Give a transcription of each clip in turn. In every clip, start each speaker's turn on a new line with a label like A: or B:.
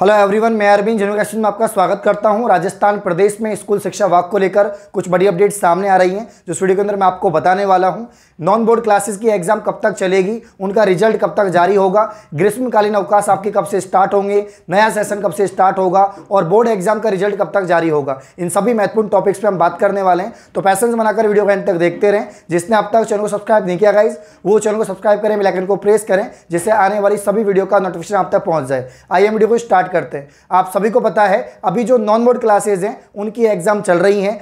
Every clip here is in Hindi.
A: हेलो एवरीवन मैं अरविंद जनू में आपका स्वागत करता हूं राजस्थान प्रदेश में स्कूल शिक्षा वाक को लेकर कुछ बड़ी अपडेट सामने आ रही हैं जो स्टूडियो के अंदर मैं आपको बताने वाला हूं नॉन बोर्ड क्लासेस की एग्जाम कब तक चलेगी उनका रिजल्ट कब तक जारी होगा ग्रीष्मकालीन अवकाश आपके कब से स्टार्ट होंगे नया सेशन कब से स्टार्ट होगा और बोर्ड एग्जाम का रिजल्ट कब तक जारी होगा इन सभी महत्वपूर्ण टॉपिक्स पर हम बात करने वाले हैं तो पैसेंस बनाकर वीडियो को एंड तक देखते रहें जिसने अब तक चैनल को सब्सक्राइब नहीं किया गाइज वो चैनल को सब्सक्राइब करें बेलाइकन को प्रेस करें जिससे आने वाली सभी वीडियो का नोटिफिकेशन आप तक पहुँच जाए आइए वीडियो को स्टार्ट स्टार्ट करते हैं आप सभी को पता है अभी जो नॉन बोर्ड क्लासेज हैं उनकी एग्ज़ाम चल रही हैं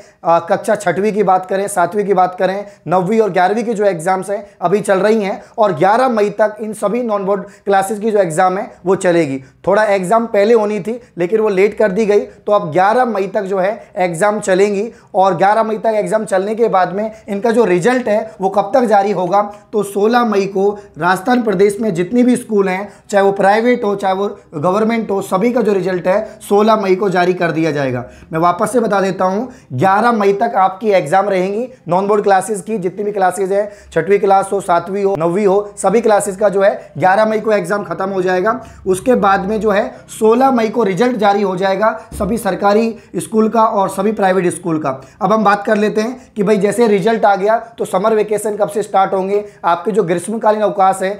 A: कक्षा छठवीं की बात करें सातवीं की बात करें नौवीं और ग्यारहवीं की जो एग्ज़ाम्स हैं अभी चल रही हैं और ग्यारह मई तक इन सभी नॉन बोर्ड क्लासेज की जो एग्ज़ाम है वो चलेगी थोड़ा एग्ज़ाम पहले होनी थी लेकिन वो लेट कर दी गई तो अब ग्यारह मई तक जो है एग्ज़ाम चलेंगी और ग्यारह मई तक एग्ज़ाम चलने के बाद में इनका जो रिजल्ट है वो कब तक जारी होगा तो सोलह मई को राजस्थान प्रदेश में जितनी भी स्कूल हैं चाहे वो प्राइवेट हो चाहे वो गवर्नमेंट हो सब सभी का जो रिजल्ट है 16 मई को जारी कर दिया जाएगा मैं वापस से बता देता हूं 11 मई तक आपकी एग्जाम रहेंगी नॉन बोर्ड क्लासेस की जितनी भी क्लासेज है छठवीं क्लास हो सातवीं हो नौवीं हो सभी क्लासेस का जो है ग्यारह मई को एग्जाम खत्म हो जाएगा उसके बाद में जो है सोलह मई को रिजल्ट जारी हो जाएगा सभी सरकारी स्कूल का और सभी प्राइवेट स्कूल का अब हम बात कर लेते हैं कि भाई जैसे रिजल्ट आ गया तो समर वेकेशन कब से स्टार्ट होंगे आपके जो ग्रीष्मकालीन अवकाश है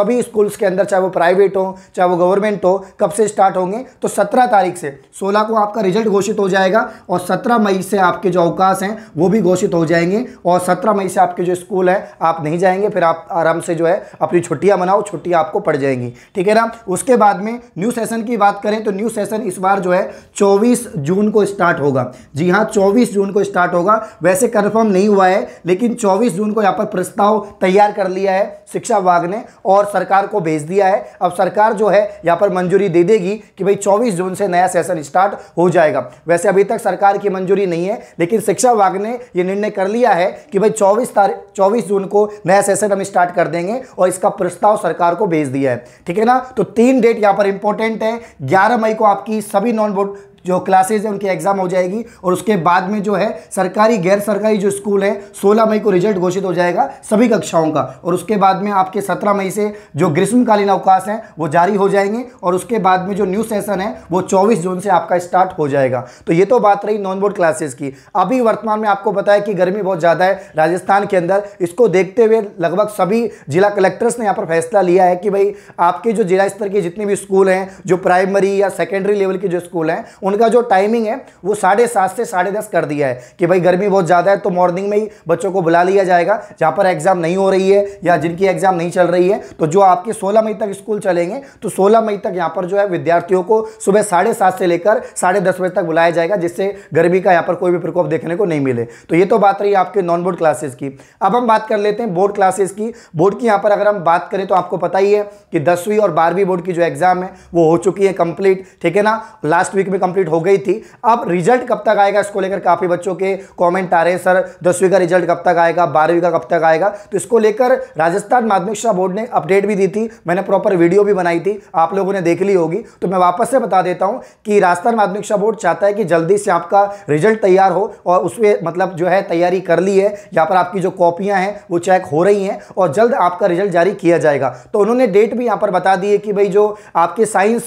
A: सभी स्कूल्स के अंदर चाहे वो प्राइवेट हो चाहे वो गवर्नमेंट हो कब से स्टार्ट होंगे तो सत्रह तारीख से सोलह को आपका रिजल्ट घोषित हो जाएगा और सत्रह मई से आपके जो अवकाश हैं वो भी घोषित हो जाएंगे और सत्रह मई से आपके जो स्कूल है आप नहीं जाएंगे फिर आप आराम से जो है अपनी छुट्टियाँ मनाओ छुट्टियाँ आपको पड़ जाएंगी ठीक है ना उसके बाद में न्यू सेशन की बात करें तो न्यू सेशन इस बार जो है चौबीस जून को स्टार्ट होगा जी हाँ चौबीस जून को स्टार्ट होगा वैसे कन्फर्म नहीं हुआ है लेकिन चौबीस जून को यहाँ पर प्रस्ताव तैयार कर लिया है शिक्षा विभाग ने और सरकार को भेज दिया है अब सरकार जो है यहाँ पर मंजूरी दे देगी कि भाई 24 जून से नया सेशन स्टार्ट हो जाएगा वैसे अभी तक सरकार की मंजूरी नहीं है लेकिन शिक्षा विभाग ने यह निर्णय कर लिया है कि भाई चौबीस तारीख चौबीस जून को नया सेशन हम स्टार्ट कर देंगे और इसका प्रस्ताव सरकार को भेज दिया है ठीक है ना तो तीन डेट यहाँ पर इंपॉर्टेंट है ग्यारह मई को आपकी सभी नॉन वोट जो क्लासेज हैं उनकी एग्ज़ाम हो जाएगी और उसके बाद में जो है सरकारी गैर सरकारी जो स्कूल है 16 मई को रिजल्ट घोषित हो जाएगा सभी कक्षाओं का और उसके बाद में आपके 17 मई से जो ग्रीष्मकालीन अवकाश हैं वो जारी हो जाएंगे और उसके बाद में जो न्यू सेशन है वो चौबीस जून से आपका स्टार्ट हो जाएगा तो ये तो बात रही नॉन बोर्ड क्लासेज की अभी वर्तमान में आपको बताया कि गर्मी बहुत ज़्यादा है राजस्थान के अंदर इसको देखते हुए लगभग सभी जिला कलेक्टर्स ने यहाँ पर फैसला लिया है कि भाई आपके जो जिला स्तर के जितने भी स्कूल हैं जो प्राइमरी या सेकेंडरी लेवल के जो स्कूल हैं उनका जो टाइमिंग है वो साढ़े सात से साढ़े दस कर दिया है कि भाई गर्मी बहुत ज़्यादा है तो मॉर्निंग में ही बच्चों को बुला लिया जाएगा जहाँ पर एग्ज़ाम नहीं हो रही है या जिनकी एग्ज़ाम नहीं चल रही है तो जो आपके सोलह मई तक स्कूल चलेंगे तो सोलह मई तक यहाँ पर जो है विद्यार्थियों को सुबह साढ़े सात से लेकर साढ़े दस बजे तक बुलाया जाएगा जिससे गर्मी का यहाँ पर कोई भी प्रकोप देखने को नहीं मिले तो ये तो बात रही आपके नॉन बोर्ड क्लासेस की अब हम बात कर लेते हैं बोर्ड क्लासेस की बोर्ड की यहाँ पर अगर हम बात करें तो आपको पता ही है कि दसवीं और बारहवीं बोर्ड की जो एग्ज़ाम है वो हो चुकी है कंप्लीट ठीक है ना लास्ट वीक में कंप्लीट कंप्लीट हो गई थी अब रिजल्ट कब तक आएगा इसको लेकर काफ़ी बच्चों के कमेंट आ रहे हैं सर दसवीं का रिजल्ट कब तक आएगा बारहवीं का कब तक आएगा तो इसको लेकर राजस्थान माध्यमिक शिक्षा बोर्ड ने अपडेट भी दी थी मैंने प्रॉपर वीडियो भी बनाई थी आप लोगों ने देख ली होगी तो मैं वापस से बता देता हूं कि राजस्थान माध्यमिक शिक्षा बोर्ड चाहता है कि जल्दी से आपका रिजल्ट तैयार हो और उसमें मतलब जो है तैयारी कर ली है यहाँ पर आपकी जो कॉपियाँ हैं वो चेक हो रही हैं और जल्द आपका रिजल्ट जारी किया जाएगा तो उन्होंने डेट भी यहाँ पर बता दी है कि भाई जो आपके साइंस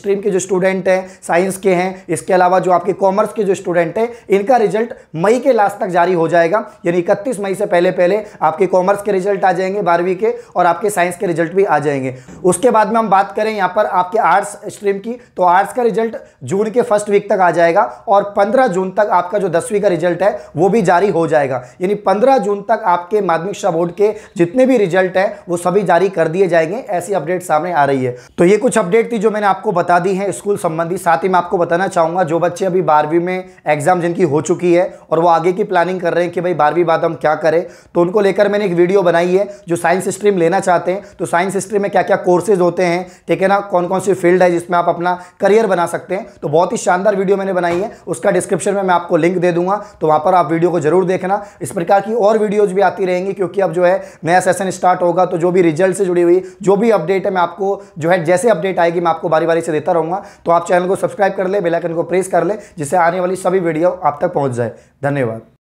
A: स्ट्रीम के जो स्टूडेंट हैं साइंस के हैं हैं इसके अलावा जो आपके कॉमर्स के जो स्टूडेंट हैं इनका रिजल्ट मई के लास्ट तक जारी हो जाएगा यानी इकतीस मई से पहले पहले आपके कॉमर्स के रिजल्ट आ जाएंगे बारहवीं के और आपके साइंस के रिजल्ट भी आ जाएंगे उसके बाद में हम बात करें यहाँ पर आपके आर्ट्स स्ट्रीम की तो आर्ट्स का रिजल्ट जून के फर्स्ट वीक तक आ जाएगा और पंद्रह जून तक आपका जो दसवीं का रिजल्ट है वो भी जारी हो जाएगा यानी पंद्रह जून तक आपके माध्यमिक शिक्षा बोर्ड के जितने भी रिजल्ट हैं वो सभी जारी कर दिए जाएंगे ऐसी अपडेट सामने आ रही है तो ये कुछ अपडेट थी जो मैंने आपको बता दी है स्कूल संबंधी साथ ही मैं आपको बता बताना चाहूँगा जो बच्चे अभी बारहवीं में एग्ज़ाम जिनकी हो चुकी है और वो आगे की प्लानिंग कर रहे हैं कि भाई बारहवीं बाद हम क्या करें तो उनको लेकर मैंने एक वीडियो बनाई है जो साइंस स्ट्रीम लेना चाहते हैं तो साइंस स्ट्रीम में क्या क्या कोर्सेज होते हैं ठीक है ना कौन कौन सी फील्ड है जिसमें आप अपना करियर बना सकते हैं तो बहुत ही शानदार वीडियो मैंने बनाई है उसका डिस्क्रिप्शन में मैं आपको लिंक दे दूंगा तो वहाँ पर आप वीडियो को जरूर देखना इस प्रकार की और वीडियोज़ भी आती रहेंगी क्योंकि अब जो है नया सेशन स्टार्ट होगा तो जो भी रिजल्ट से जुड़ी हुई जो भी अपडेट है मैं आपको जो है जैसे अपडेट आएगी मैं आपको बारी बारी से देता रहूँगा तो आप चैनल को सब्सक्राइब कर ले बेलाइकन को प्रेस कर ले जिससे आने वाली सभी वीडियो आप तक पहुँच जाए धन्यवाद